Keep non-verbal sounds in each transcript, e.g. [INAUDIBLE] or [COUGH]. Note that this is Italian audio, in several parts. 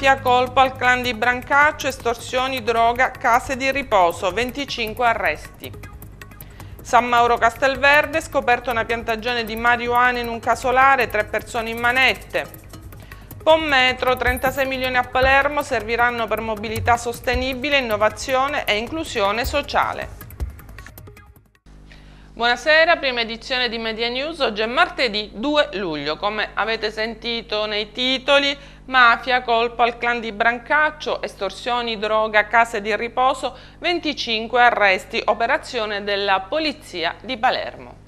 mafia, colpa al clan di Brancaccio, estorsioni, droga, case di riposo, 25 arresti. San Mauro Castelverde, scoperto una piantagione di marijuana in un casolare, tre persone in manette. Pommetro, 36 milioni a Palermo serviranno per mobilità sostenibile, innovazione e inclusione sociale. Buonasera, prima edizione di Media News, oggi è martedì 2 luglio, come avete sentito nei titoli mafia, colpo al clan di Brancaccio, estorsioni, droga, case di riposo, 25 arresti, operazione della Polizia di Palermo.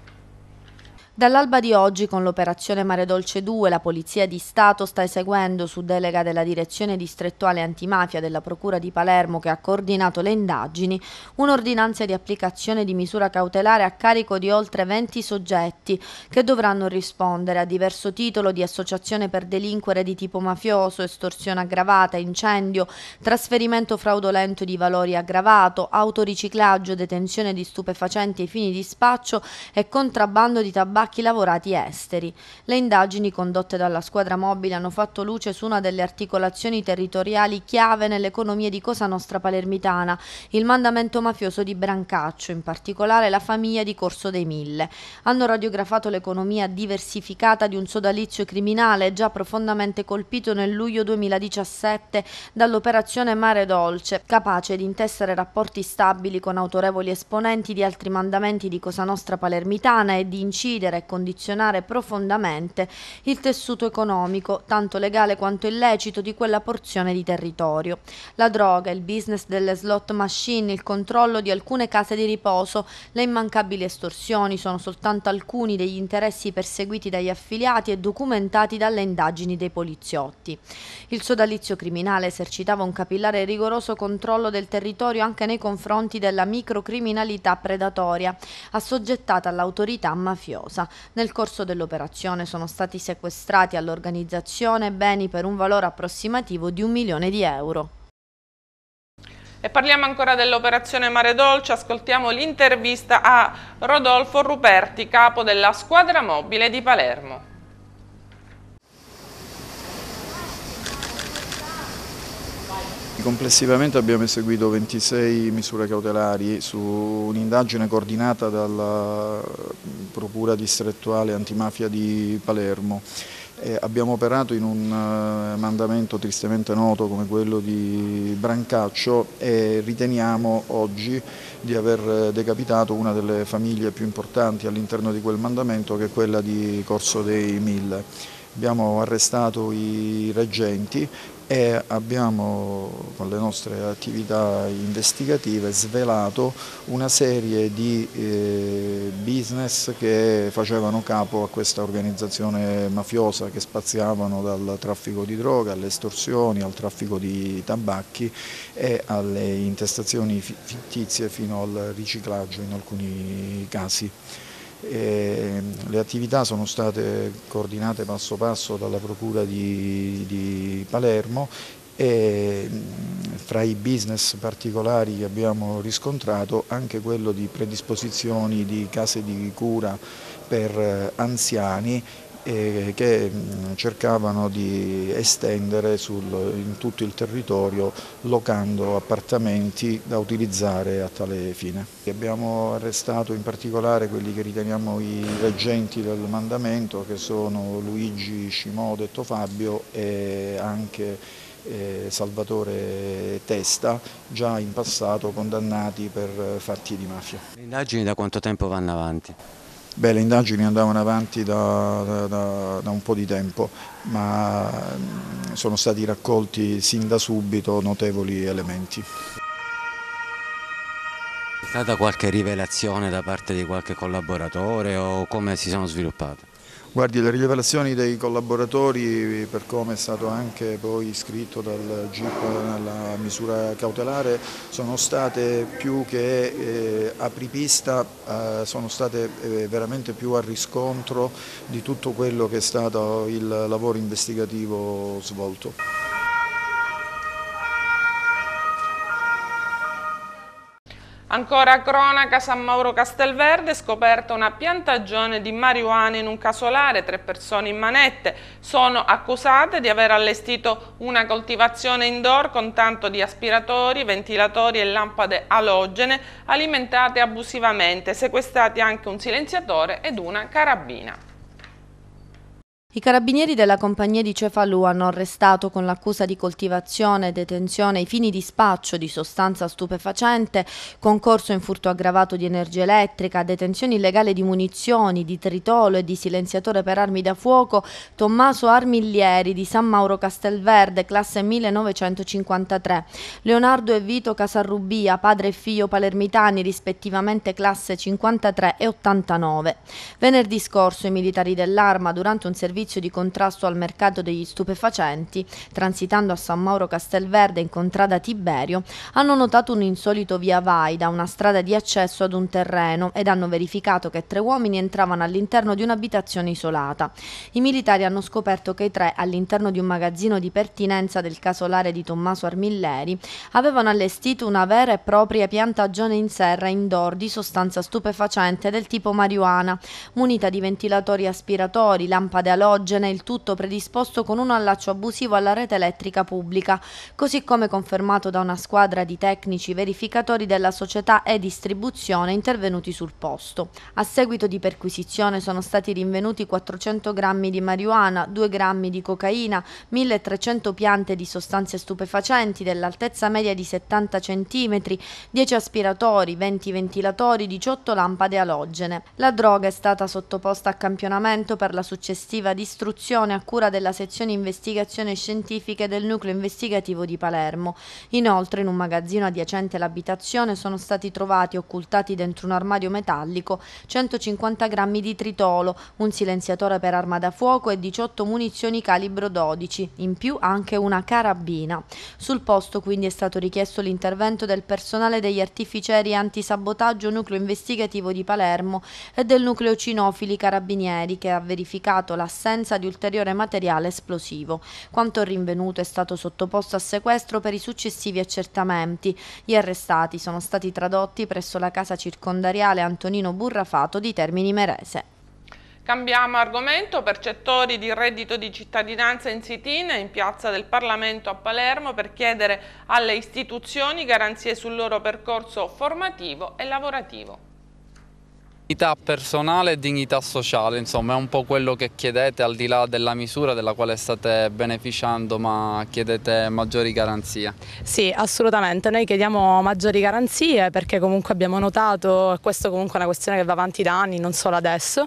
Dall'alba di oggi, con l'operazione Mare Dolce 2, la Polizia di Stato sta eseguendo su delega della Direzione Distrettuale Antimafia della Procura di Palermo, che ha coordinato le indagini, un'ordinanza di applicazione di misura cautelare a carico di oltre 20 soggetti che dovranno rispondere a diverso titolo di associazione per delinquere di tipo mafioso, estorsione aggravata, incendio, trasferimento fraudolento di valori aggravato, autoriciclaggio, detenzione di stupefacenti ai fini di spaccio e contrabbando di tabacco tabacchi lavorati esteri. Le indagini condotte dalla squadra mobile hanno fatto luce su una delle articolazioni territoriali chiave nell'economia di Cosa Nostra Palermitana, il mandamento mafioso di Brancaccio, in particolare la famiglia di Corso dei Mille. Hanno radiografato l'economia diversificata di un sodalizio criminale già profondamente colpito nel luglio 2017 dall'operazione Mare Dolce, capace di intessere rapporti stabili con autorevoli esponenti di altri mandamenti di Cosa Nostra Palermitana e di incidere scegliere e condizionare profondamente il tessuto economico, tanto legale quanto illecito, di quella porzione di territorio. La droga, il business delle slot machine, il controllo di alcune case di riposo, le immancabili estorsioni sono soltanto alcuni degli interessi perseguiti dagli affiliati e documentati dalle indagini dei poliziotti. Il sodalizio criminale esercitava un capillare e rigoroso controllo del territorio anche nei confronti della microcriminalità predatoria, assoggettata all'autorità mafiosa. Gaza. Nel corso dell'operazione sono stati sequestrati all'organizzazione beni per un valore approssimativo di un milione di euro. E parliamo ancora dell'operazione Mare Dolce, ascoltiamo l'intervista a Rodolfo Ruperti, capo della squadra mobile di Palermo. Complessivamente abbiamo eseguito 26 misure cautelari su un'indagine coordinata dalla Procura distrettuale antimafia di Palermo. E abbiamo operato in un eh, mandamento tristemente noto come quello di Brancaccio e riteniamo oggi di aver eh, decapitato una delle famiglie più importanti all'interno di quel mandamento che è quella di Corso dei Mille abbiamo arrestato i reggenti e abbiamo con le nostre attività investigative svelato una serie di eh, business che facevano capo a questa organizzazione mafiosa che spaziavano dal traffico di droga alle estorsioni, al traffico di tabacchi e alle intestazioni fittizie fino al riciclaggio in alcuni casi. E le attività sono state coordinate passo passo dalla Procura di, di Palermo e fra i business particolari che abbiamo riscontrato anche quello di predisposizioni di case di cura per eh, anziani eh, che cercavano di estendere sul, in tutto il territorio locando appartamenti da utilizzare a tale fine. Abbiamo arrestato in particolare quelli che riteniamo i reggenti del mandamento che sono Luigi Scimò, detto Fabio e anche eh, Salvatore Testa, già in passato condannati per fatti di mafia. Le indagini da quanto tempo vanno avanti? Beh, le indagini andavano avanti da, da, da, da, un po' di tempo, ma mm, sono stati raccolti sin da subito notevoli elementi. È stata qualche rivelazione da parte di qualche collaboratore o come si sono sviluppate? Guardi, le rilevazioni dei collaboratori, per come è stato anche poi scritto dal GIP nella misura cautelare, sono state più che eh, apripista, eh, sono state eh, veramente più a riscontro di tutto quello che è stato il lavoro investigativo svolto. Ancora cronaca San Mauro Castelverde, scoperta una piantagione di marijuana in un casolare, tre persone in manette sono accusate di aver allestito una coltivazione indoor con tanto di aspiratori, ventilatori e lampade alogene alimentate abusivamente, sequestrati anche un silenziatore ed una carabina. I carabinieri della compagnia di Cefalù hanno arrestato con l'accusa di coltivazione, detenzione ai fini di spaccio di sostanza stupefacente, concorso in furto aggravato di energia elettrica, detenzione illegale di munizioni, di tritolo e di silenziatore per armi da fuoco Tommaso Armiglieri di San Mauro Castelverde, classe 1953, Leonardo e Vito Casarrubia, padre e figlio palermitani, rispettivamente classe 53 e 89. Venerdì scorso i militari dell'Arma, durante un servizio servizio di contrasto al mercato degli stupefacenti, transitando a San Mauro Castelverde in contrada Tiberio, hanno notato un insolito via vai da una strada di accesso ad un terreno ed hanno verificato che tre uomini entravano all'interno di un'abitazione isolata. I militari hanno scoperto che i tre, all'interno di un magazzino di pertinenza del casolare di Tommaso Armilleri, avevano allestito una vera e propria piantagione in serra indoor di sostanza stupefacente del tipo marijuana, munita di ventilatori aspiratori, lampade a esogene, il tutto predisposto con un allaccio abusivo alla rete elettrica pubblica, così come confermato da una squadra di tecnici verificatori della società e distribuzione intervenuti sul posto. A seguito di perquisizione sono stati rinvenuti 400 grammi di marijuana, 2 grammi di cocaina, 1300 piante di sostanze stupefacenti dell'altezza media di 70 cm, 10 aspiratori, 20 ventilatori, 18 lampade alogene. La droga è stata sottoposta a campionamento per la successiva d'istruzione a cura della sezione investigazione scientifiche del nucleo investigativo di Palermo. Inoltre in un magazzino adiacente all'abitazione sono stati trovati occultati dentro un armadio metallico 150 grammi di tritolo, un silenziatore per arma da fuoco e 18 munizioni calibro 12, in più anche una carabina. Sul posto quindi è stato richiesto l'intervento del personale degli artificieri antisabotaggio nucleo investigativo di Palermo e del nucleo cinofili carabinieri che ha verificato l'assenza l'assenza di ulteriore materiale esplosivo. Quanto rinvenuto è stato sottoposto a sequestro per i successivi accertamenti. Gli arrestati sono stati tradotti presso la casa circondariale Antonino Burrafato di Termini Merese. Cambiamo argomento, percettori di reddito di cittadinanza in Sitina in piazza del Parlamento a Palermo per chiedere alle istituzioni garanzie sul loro percorso formativo e lavorativo. Dignità personale e dignità sociale, insomma è un po' quello che chiedete al di là della misura della quale state beneficiando ma chiedete maggiori garanzie. Sì assolutamente, noi chiediamo maggiori garanzie perché comunque abbiamo notato, e questa comunque è una questione che va avanti da anni, non solo adesso,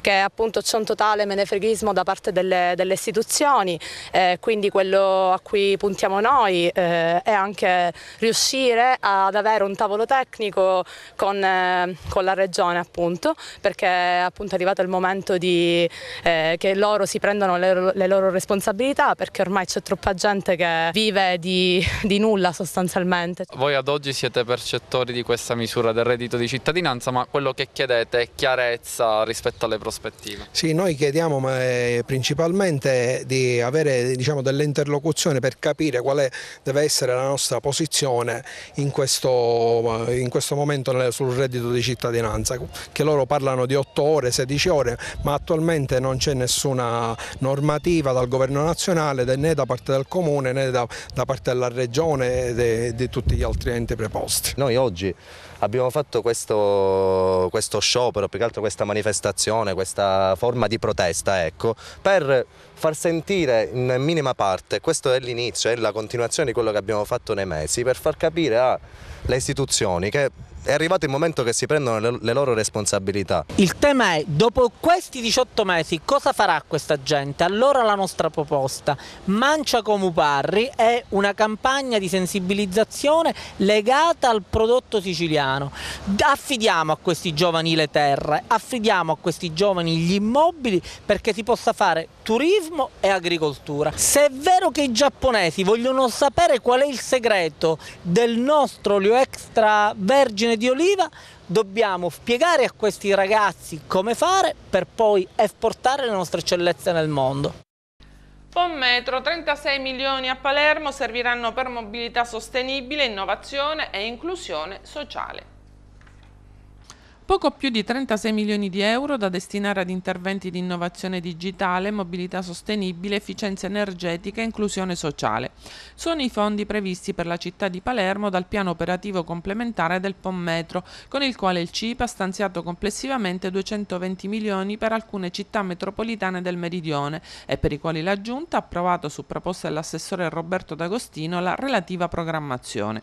che appunto c'è un totale menefreghismo da parte delle, delle istituzioni, eh, quindi quello a cui puntiamo noi eh, è anche riuscire ad avere un tavolo tecnico con, eh, con la regione appunto, perché appunto è arrivato il momento di, eh, che loro si prendano le, le, loro responsabilità perché ormai c'è troppa gente che vive di, di nulla sostanzialmente. Voi ad oggi siete percettori di questa misura del reddito di cittadinanza, ma quello che chiedete è chiarezza rispetto alle procedure prospettiva. Sì, noi chiediamo eh, principalmente di avere diciamo, interlocuzioni per capire quale deve essere la nostra posizione in questo, eh, in questo momento sul reddito di cittadinanza, che loro parlano di 8 ore, 16 ore, ma attualmente non c'è nessuna normativa dal governo nazionale né da parte del comune né da, da parte della regione e di tutti gli altri enti preposti. Noi oggi abbiamo fatto questo, questo sciopero, più che altro questa manifestazione, questa forma di protesta, ecco, per far sentire in minima parte, questo è l'inizio, è la continuazione di quello che abbiamo fatto nei mesi, per far capire alle istituzioni che è arrivato il momento che si prendano le, le loro responsabilità. Il tema è, dopo questi 18 mesi, cosa farà questa gente? Allora la nostra proposta, Mancia Comu Parri, è una campagna di sensibilizzazione legata al prodotto siciliano. Affidiamo a questi giovani le terre, affidiamo a questi giovani gli immobili perché si possa fare turismo e agricoltura. Se è vero che i giapponesi vogliono sapere qual è il segreto del nostro olio extra extravergine di oliva, dobbiamo spiegare a questi ragazzi come fare per poi esportare le nostre eccellenze nel mondo. Un metro, 36 milioni a Palermo serviranno per mobilità sostenibile, innovazione e inclusione sociale poco più di 36 milioni di euro da destinare ad interventi di innovazione digitale, mobilità sostenibile, efficienza energetica e inclusione sociale. Sono i fondi previsti per la città di Palermo dal piano operativo complementare del POM Metro, con il quale il CIP ha stanziato complessivamente 220 milioni per alcune città metropolitane del meridione e per i quali la Giunta ha approvato su proposta dell'assessore Roberto D'Agostino la relativa programmazione.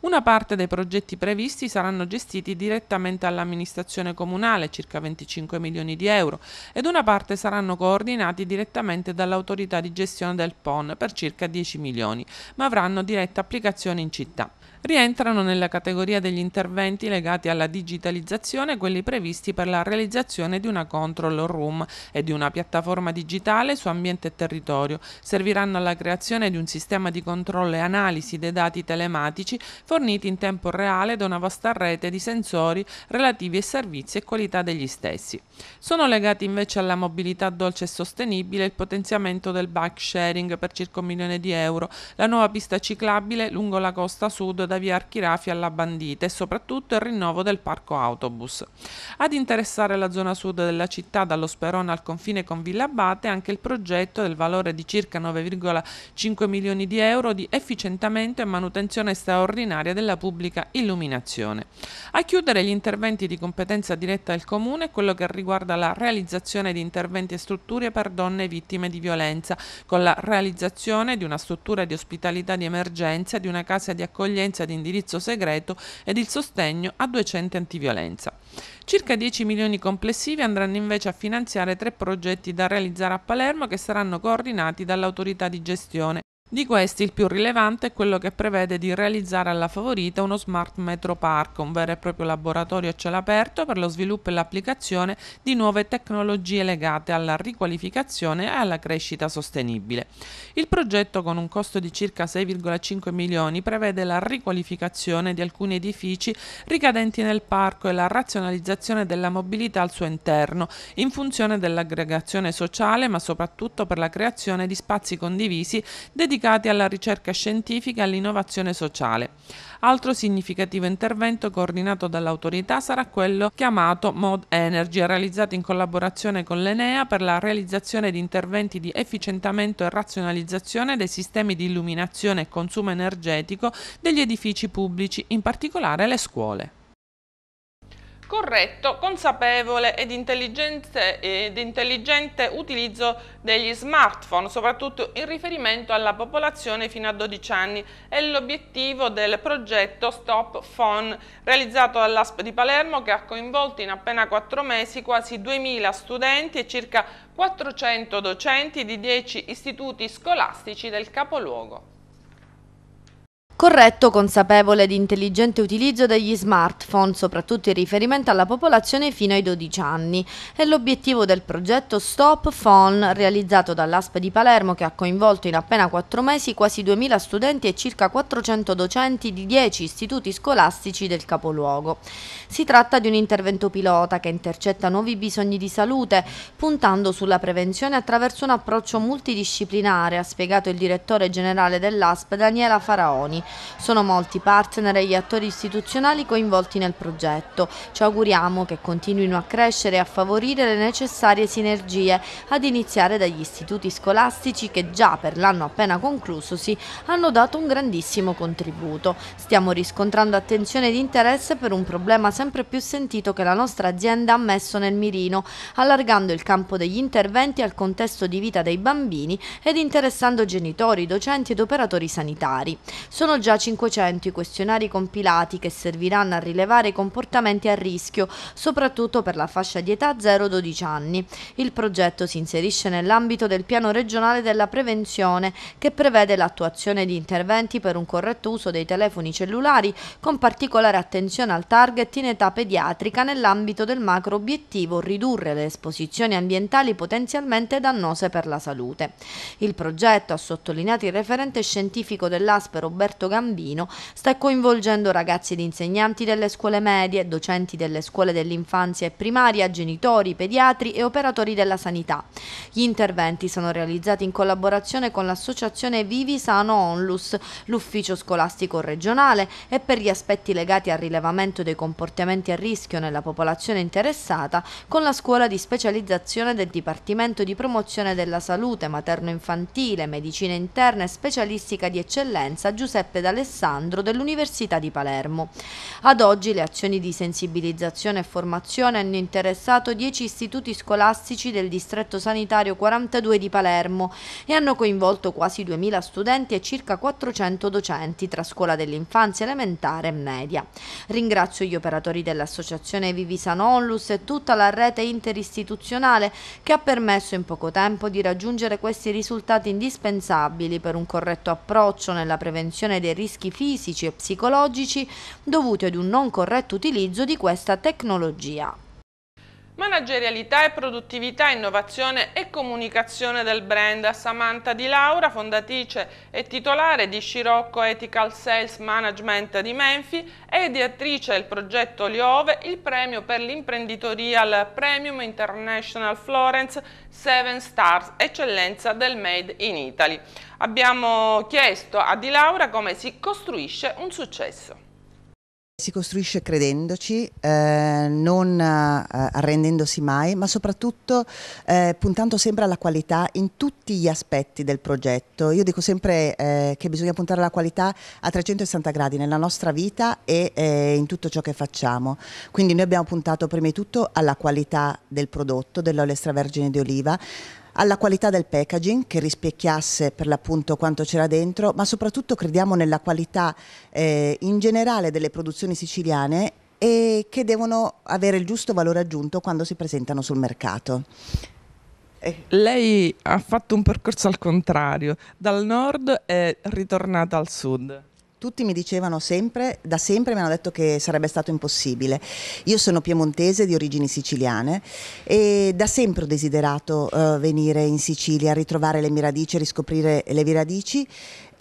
Una parte dei progetti previsti saranno gestiti direttamente all'amministrazione amministrazione comunale, circa 25 milioni di euro, ed una parte saranno coordinati direttamente dall'autorità di gestione del PON per circa 10 milioni, ma avranno diretta applicazione in città rientrano nella categoria degli interventi legati alla digitalizzazione quelli previsti per la realizzazione di una control room e di una piattaforma digitale su ambiente e territorio. Serviranno alla creazione di un sistema di controllo e analisi dei dati telematici forniti in tempo reale da una vasta rete di sensori relativi ai servizi e qualità degli stessi. Sono legati invece alla mobilità dolce e sostenibile il potenziamento del bike sharing per circa un milione di euro, la nuova pista ciclabile lungo la costa sud da via Archirafi alla Bandita e soprattutto il rinnovo del parco autobus. Ad interessare la zona sud della città dallo Sperone al confine con Villa Abate anche il progetto del valore di circa 9,5 milioni di euro di efficientamento e manutenzione straordinaria della pubblica illuminazione. A chiudere gli interventi di competenza diretta del Comune quello che riguarda la realizzazione di interventi e strutture per donne vittime di violenza, con la realizzazione di una struttura di ospitalità di emergenza, di una casa di accoglienza giustizia ad indirizzo segreto ed il sostegno a due centri antiviolenza. Circa 10 milioni complessivi andranno invece a finanziare tre progetti da realizzare a Palermo che saranno coordinati dall'autorità di gestione di questi il più rilevante è quello che prevede di realizzare alla favorita uno Smart Metro Park, un vero e proprio laboratorio a cielo aperto per lo sviluppo e l'applicazione di nuove tecnologie legate alla riqualificazione e alla crescita sostenibile. Il progetto, con un costo di circa 6,5 milioni, prevede la riqualificazione di alcuni edifici ricadenti nel parco e la razionalizzazione della mobilità al suo interno, in funzione dell'aggregazione sociale ma soprattutto per la creazione di spazi condivisi dedicati dedicati alla ricerca scientifica e all'innovazione sociale. Altro significativo intervento coordinato dall'autorità sarà quello chiamato Mod Energy, realizzato in collaborazione con l'Enea per la realizzazione di interventi di efficientamento e razionalizzazione dei sistemi di illuminazione e consumo energetico degli edifici pubblici, in particolare le scuole corretto, consapevole ed intelligente, ed intelligente, utilizzo degli smartphone, soprattutto in riferimento alla popolazione fino a 12 anni. È l'obiettivo del progetto Stop Phone, realizzato dall'ASP di Palermo, che ha coinvolto in appena 4 mesi quasi 2.000 studenti e circa 400 docenti di 10 istituti scolastici del capoluogo corretto, consapevole ed intelligente utilizzo degli smartphone, soprattutto in riferimento alla popolazione fino ai 12 anni. È l'obiettivo del progetto Stop Phone, realizzato dall'ASP di Palermo, che ha coinvolto in appena 4 mesi quasi 2.000 studenti e circa 400 docenti di 10 istituti scolastici del capoluogo. Si tratta di un intervento pilota che intercetta nuovi bisogni di salute, puntando sulla prevenzione attraverso un approccio multidisciplinare, ha spiegato il direttore generale dell'ASP Daniela Faraoni sono molti i partner e gli attori istituzionali coinvolti nel progetto. Ci auguriamo che continuino a crescere e a favorire le necessarie sinergie, ad iniziare dagli istituti scolastici che già per l'anno appena conclusosi hanno dato un grandissimo contributo. Stiamo riscontrando attenzione ed interesse per un problema sempre più sentito che la nostra azienda ha messo nel mirino, allargando il campo degli interventi al contesto di vita dei bambini ed interessando genitori, docenti ed operatori sanitari. Sono già 500 i questionari compilati che serviranno a rilevare i comportamenti a rischio, soprattutto per la fascia di età 0-12 anni. Il progetto si inserisce nell'ambito del piano regionale della prevenzione che prevede l'attuazione di interventi per un corretto uso dei telefoni cellulari con particolare attenzione al target in età pediatrica nell'ambito del macro obiettivo ridurre le esposizioni ambientali potenzialmente dannose per la salute. Il progetto, ha sottolineato il referente scientifico dell'ASPE Roberto Gambino sta coinvolgendo ragazzi ed insegnanti delle scuole medie, docenti delle scuole dell'infanzia e primaria, genitori, pediatri e operatori della sanità. Gli interventi sono realizzati in collaborazione con l'associazione Vivi Sano Onlus, l'ufficio scolastico regionale e per gli aspetti legati al rilevamento dei comportamenti a rischio nella popolazione interessata con la scuola di specializzazione del Dipartimento di Promozione della Salute Materno-Infantile, Medicina Interna e Specialistica di Eccellenza Giuseppe Giuseppe D'Alessandro dell'Università di Palermo. Ad oggi le azioni di sensibilizzazione e formazione hanno interessato 10 istituti scolastici del distretto sanitario 42 di Palermo e hanno coinvolto quasi 2.000 studenti e circa 400 docenti tra scuola dell'infanzia elementare e media. Ringrazio gli operatori dell'associazione Vivisan Onlus e tutta la rete interistituzionale che ha permesso in poco tempo di raggiungere questi risultati indispensabili per un corretto approccio nella prevenzione prevenzione rischi fisici e psicologici dovuti ad un non corretto utilizzo di questa tecnologia. Managerialità e produttività, innovazione e comunicazione del brand. Samantha Di Laura, fondatrice e titolare di Scirocco Ethical Sales Management di Menfi e direttrice del progetto Liove, il premio per l'imprenditoria al Premium International Florence 7 Stars, eccellenza del Made in Italy. Abbiamo chiesto a Di Laura come si costruisce un successo. Si costruisce credendoci, eh, non eh, arrendendosi mai, ma soprattutto eh, puntando sempre alla qualità in tutti gli aspetti del progetto. Io dico sempre eh, che bisogna puntare alla qualità a 360 gradi nella nostra vita e eh, in tutto ciò che facciamo. Quindi noi abbiamo puntato prima di tutto alla qualità del prodotto, dell'olio extravergine di oliva, alla qualità del packaging che rispecchiasse per l'appunto quanto c'era dentro, ma soprattutto crediamo nella qualità eh, in generale delle produzioni siciliane e che devono avere il giusto valore aggiunto quando si presentano sul mercato. Eh. Lei ha fatto un percorso al contrario, dal nord è ritornata al sud tutti mi dicevano sempre, da sempre mi hanno detto che sarebbe stato impossibile. Io sono piemontese di origini siciliane e da sempre ho desiderato uh, venire in Sicilia, ritrovare le mie radici, riscoprire le mie radici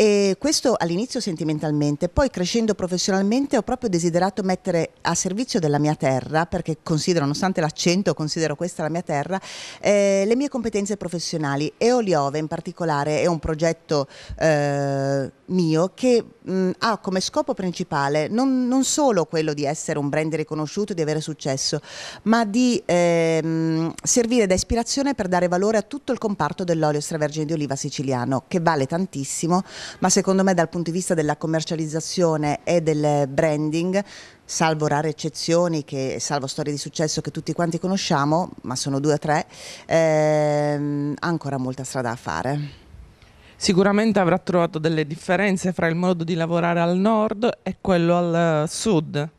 e questo all'inizio sentimentalmente, poi crescendo professionalmente ho proprio desiderato mettere a servizio della mia terra, perché considero, nonostante l'accento, considero questa la mia terra, eh, le mie competenze professionali. E Oliove in particolare è un progetto eh, mio che mh, ha come scopo principale non, non, solo quello di essere un brand riconosciuto, di avere successo, ma di eh, servire da ispirazione per dare valore a tutto il comparto dell'olio extravergine di oliva siciliano, che vale tantissimo ma secondo me dal punto di vista della commercializzazione e del branding salvo rare eccezioni, che, salvo storie di successo che tutti quanti conosciamo, ma sono due o tre, ehm, ha ancora molta strada da fare. Sicuramente avrà trovato delle differenze fra il modo di lavorare al nord e quello al eh, sud,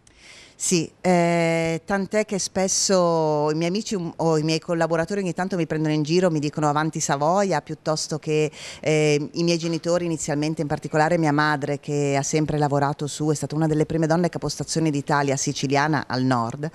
sì, eh, tant'è che spesso i miei amici o i miei collaboratori ogni tanto mi prendono in giro, mi dicono avanti Savoia, piuttosto che eh, i miei genitori inizialmente, in particolare mia madre che ha sempre lavorato su, è stata una delle prime donne capostazione d'Italia siciliana al nord.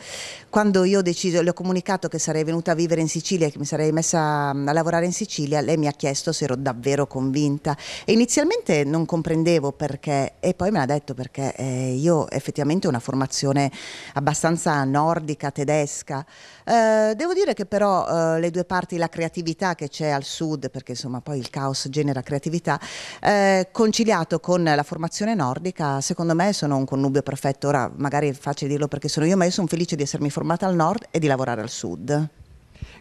Quando io ho deciso, le ho comunicato che sarei venuta a vivere in Sicilia che mi sarei messa a lavorare in Sicilia, lei mi ha chiesto se ero davvero convinta e inizialmente non comprendevo perché e poi me l'ha detto perché eh, io effettivamente ho una formazione abbastanza nordica, tedesca. Eh, devo dire che però eh, le due parti, la creatività che c'è al sud, perché insomma poi il caos genera creatività, eh, conciliato con la formazione nordica, secondo me sono un connubio perfetto. Ora magari è facile dirlo perché sono io, ma io sono felice di essermi formata al nord e di lavorare al sud.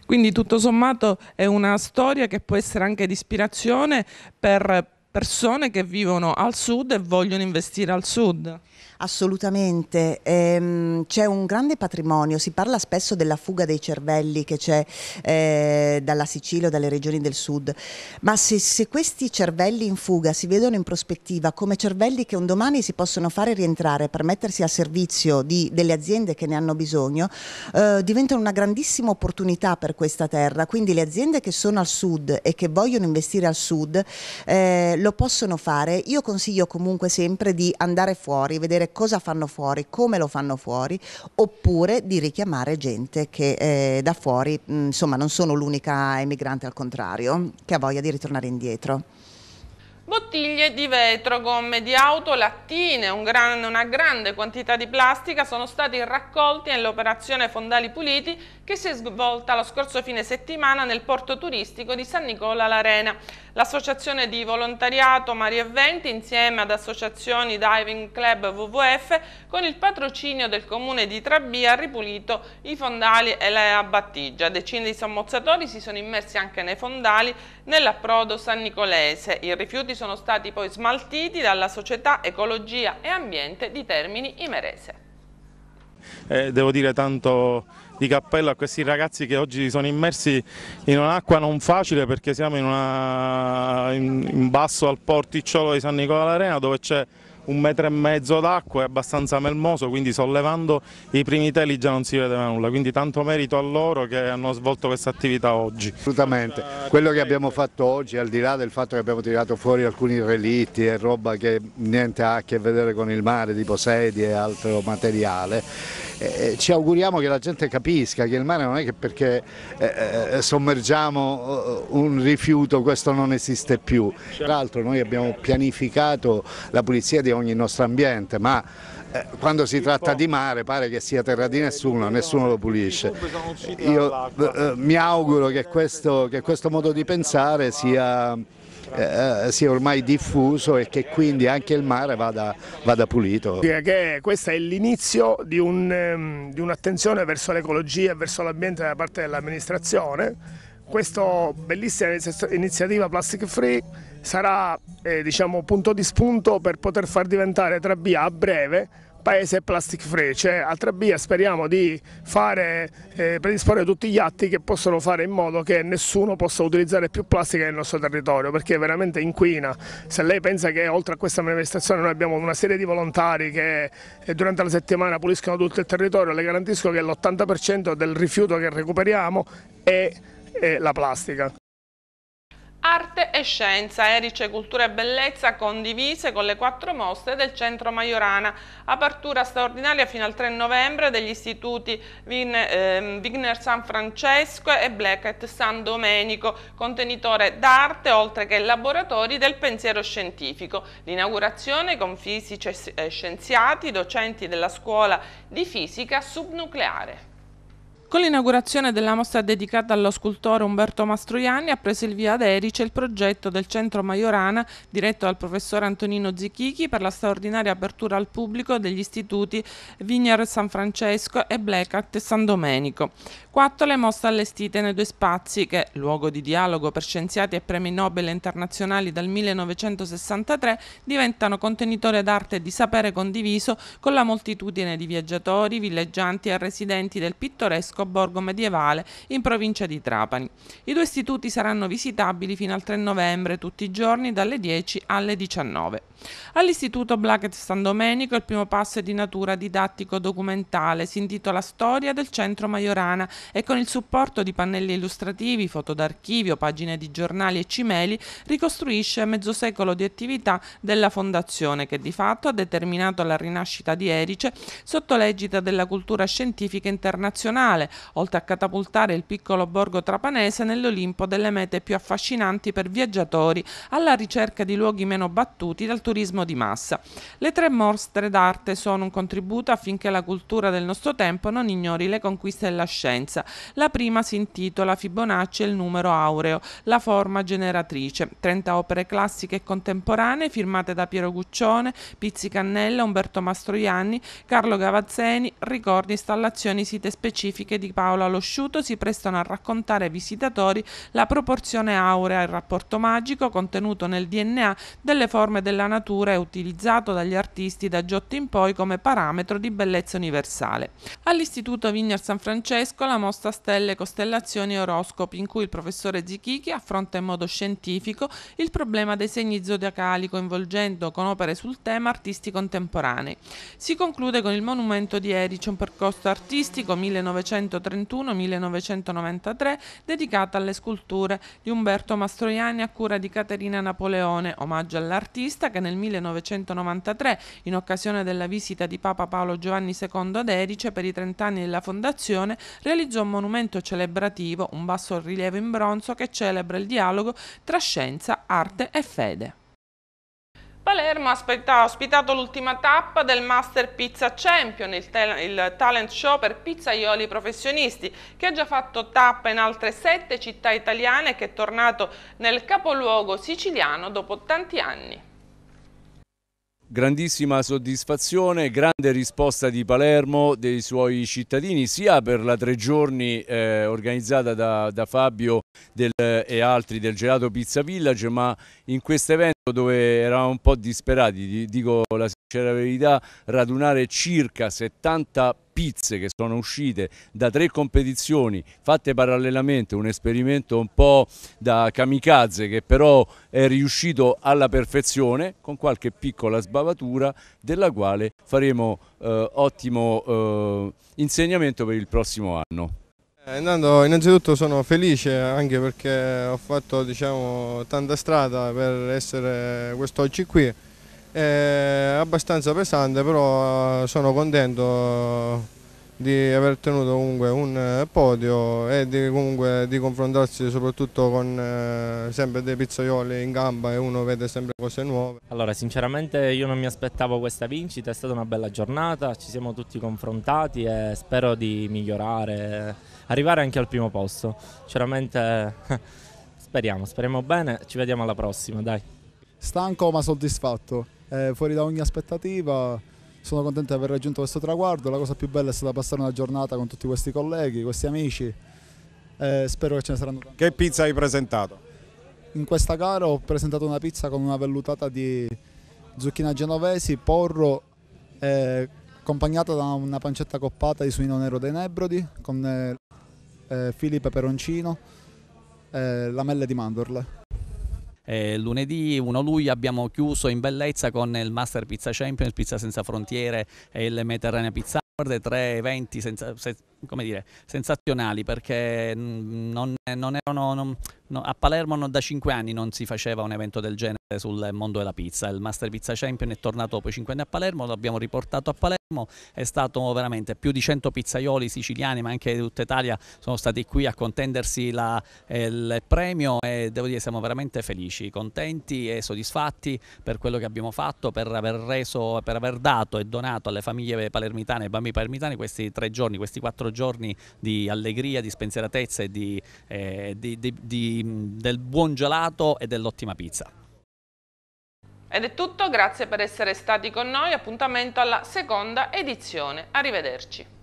Quindi tutto sommato è una storia che può essere anche di ispirazione per persone che vivono al sud e vogliono investire al sud. Assolutamente, ehm, c'è un grande patrimonio, si parla spesso della fuga dei cervelli che c'è eh, dalla Sicilia o dalle regioni del sud, ma se, se, questi cervelli in fuga si vedono in prospettiva come cervelli che un domani si possono fare rientrare per mettersi a servizio di, delle aziende che ne hanno bisogno, eh, diventano una grandissima opportunità per questa terra, quindi le aziende che sono al sud e che vogliono investire al sud eh, lo possono fare, io consiglio comunque sempre di andare fuori, vedere capire cosa fanno fuori, come lo fanno fuori, oppure di richiamare gente che eh, da fuori, mm, insomma, non sono l'unica emigrante al contrario, che ha voglia di ritornare indietro. Bottiglie di vetro, gomme di auto, lattine, un gran, una grande quantità di plastica sono stati raccolti nell'operazione Fondali Puliti che si è svolta lo scorso fine settimana nel porto turistico di San Nicola l'Arena. L'associazione di volontariato Mari Eventi insieme ad associazioni Diving Club WWF con il patrocinio del comune di Trabia ha ripulito i fondali e la battigia. Decine di sommozzatori si sono immersi anche nei fondali nell'approdo san nicolese. I rifiuti sono stati poi smaltiti dalla società Ecologia e Ambiente di Termini Imerese. Eh, devo dire tanto di cappello a questi ragazzi che oggi sono immersi in un'acqua non facile perché siamo in, una, in, in basso al porticciolo di San Nicola l'Arena dove c'è un metro e mezzo d'acqua, è abbastanza melmoso, quindi sollevando i primi teli già non si vedeva nulla, quindi tanto merito a loro che hanno svolto questa attività oggi. Assolutamente, quello che abbiamo fatto oggi, al di là del fatto che abbiamo tirato fuori alcuni relitti e roba che niente ha a che vedere con il mare, tipo sedie e altro materiale, eh, eh ci auguriamo che la gente capisca che il mare non è che perché eh, eh sommergiamo eh, un rifiuto questo non esiste più, tra l'altro noi abbiamo pianificato la pulizia di ogni nostro ambiente, ma eh, quando si tratta di mare pare che sia terra di nessuno, nessuno lo pulisce. Io eh, eh, mi auguro che questo, che questo, modo di pensare sia, eh, eh, sia, ormai diffuso e che quindi anche il mare vada, vada pulito. questo è l'inizio ehm, di un'attenzione verso l'ecologia e verso l'ambiente da parte dell'amministrazione, questa bellissima iniziativa Plastic Free sarà eh, diciamo, punto di spunto per poter far diventare Trebbia a breve paese plastic free, cioè a Trebbia speriamo di fare, eh, predisporre tutti gli atti che possono fare in modo che nessuno possa utilizzare più plastica nel nostro territorio perché veramente inquina, se lei pensa che oltre a questa manifestazione noi abbiamo una serie di volontari che eh, durante la settimana puliscono tutto il territorio, le garantisco che l'80% del rifiuto che recuperiamo è, è la plastica. Arte e scienza, erice, cultura e bellezza condivise con le quattro mostre del centro Maiorana. Apertura straordinaria fino al 3 novembre degli istituti ehm, Wigner San Francesco e Blackett San Domenico, contenitore d'arte oltre che laboratori del pensiero scientifico. L'inaugurazione con fisici e scienziati, docenti della scuola di fisica subnucleare. Con l'inaugurazione della mostra dedicata allo scultore Umberto Mastroianni ha preso il via ad Erice il progetto del Centro Maiorana diretto dal professor Antonino Zichichi per la straordinaria apertura al pubblico degli istituti Vigner San Francesco e Black San Domenico. Quattro le mostre allestite nei due spazi che, luogo di dialogo per scienziati e premi Nobel internazionali dal 1963, diventano contenitore d'arte e di sapere condiviso con la moltitudine di viaggiatori, villeggianti e residenti del pittoresco borgo medievale in provincia di Trapani. I due istituti saranno visitabili fino al 3 novembre tutti i giorni dalle 10 alle 19. All'Istituto Blackett San Domenico il primo passo è di natura didattico-documentale, si intitola Storia del centro Maiorana e con il supporto di pannelli illustrativi, foto d'archivio, pagine di giornali e cimeli ricostruisce mezzo secolo di attività della fondazione che di fatto ha determinato la rinascita di Erice sotto l'egida della cultura scientifica internazionale mondiale, oltre a catapultare il piccolo borgo trapanese nell'Olimpo delle mete più affascinanti per viaggiatori alla ricerca di luoghi meno battuti dal turismo di massa. Le tre mostre d'arte sono un contributo affinché la cultura del nostro tempo non ignori le conquiste della scienza. La prima si intitola Fibonacci e il numero aureo, la forma generatrice. 30 opere classiche e contemporanee firmate da Piero Guccione, Pizzi Cannella, Umberto Mastroianni, Carlo Gavazzeni, ricordi, installazioni, site specifiche grafiche di Paolo Losciuto si prestano a raccontare ai visitatori la proporzione aurea e il rapporto magico contenuto nel DNA delle forme della natura e utilizzato dagli artisti da Giotto in poi come parametro di bellezza universale. All'Istituto Vigner San Francesco la mostra Stelle, Costellazioni e Oroscopi in cui il professore Zichichi affronta in modo scientifico il problema dei segni zodiacali coinvolgendo con opere sul tema artisti contemporanei. Si conclude con il monumento di Erice, un percorso artistico 1900 1931-1993 dedicata alle sculture di Umberto Mastroianni a cura di Caterina Napoleone, omaggio all'artista che nel 1993, in occasione della visita di Papa Paolo Giovanni II ad Erice per i 30 anni della fondazione, realizzò un monumento celebrativo, un basso rilievo in bronzo che celebra il dialogo tra scienza, arte e fede. Palermo ha ospitato l'ultima tappa del Master Pizza Champion, il, il, talent show per pizzaioli professionisti, che ha già fatto tappa in altre sette città italiane e che è tornato nel capoluogo siciliano dopo tanti anni. Grandissima soddisfazione, grande risposta di Palermo, dei suoi cittadini, sia per la tre giorni eh, organizzata da, da Fabio del, e altri del Gelato Pizza Village, ma in questo evento dove eravamo un po' disperati, dico la c'è la verità, radunare circa 70 pizze che sono uscite da tre competizioni fatte parallelamente, un esperimento un po' da kamikaze che però è riuscito alla perfezione con qualche piccola sbavatura della quale faremo eh, ottimo eh, insegnamento per il prossimo anno. Eh, Nando, innanzitutto sono felice anche perché ho fatto diciamo, tanta strada per essere quest'oggi qui è eh, abbastanza pesante però eh, sono contento di aver tenuto comunque un eh, podio e di, comunque di confrontarsi soprattutto con eh, sempre dei pizzaioli in gamba e uno vede sempre cose nuove. Allora sinceramente io non mi aspettavo questa vincita, è stata una bella giornata, ci siamo tutti confrontati e spero di migliorare, arrivare anche al primo posto. Sinceramente [LAUGHS] speriamo, speriamo bene, ci vediamo alla prossima, dai. Stanco ma soddisfatto eh, fuori da ogni aspettativa. Sono contento di aver raggiunto questo traguardo. La cosa più bella è stata passare una giornata con tutti questi colleghi, questi amici. Eh, spero che ce ne saranno tante. Che pizza hai presentato? In questa gara ho presentato una pizza con una vellutata di zucchina genovesi, porro, eh, accompagnata da una pancetta coppata di suino nero dei Nebrodi con eh, eh Filippo Peroncino, eh, lamelle di mandorle. Eh, lunedì 1 luglio abbiamo chiuso in bellezza con il Master Pizza Champions, Pizza Senza Frontiere e il Mediterranea Pizza. Tre eventi senza, come dire, sensazionali perché mm, non, non erano, non, no, a Palermo da cinque anni non si faceva un evento del genere sul mondo della pizza, il Master Pizza Champion è tornato dopo cinque anni a Palermo, l'abbiamo riportato a Palermo, è stato veramente più di 100 pizzaioli siciliani ma anche di tutta Italia sono stati qui a contendersi la, eh, il premio e devo dire siamo veramente felici, contenti e soddisfatti per quello che abbiamo fatto, per aver reso, per aver dato e donato alle famiglie palermitane e ai bambini palermitani questi tre giorni, questi quattro giorni giorni di allegria, di spensieratezza e di, eh, di, di, mm, del buon gelato e dell'ottima pizza. Ed è tutto, grazie per essere stati con noi, appuntamento alla seconda edizione. Arrivederci.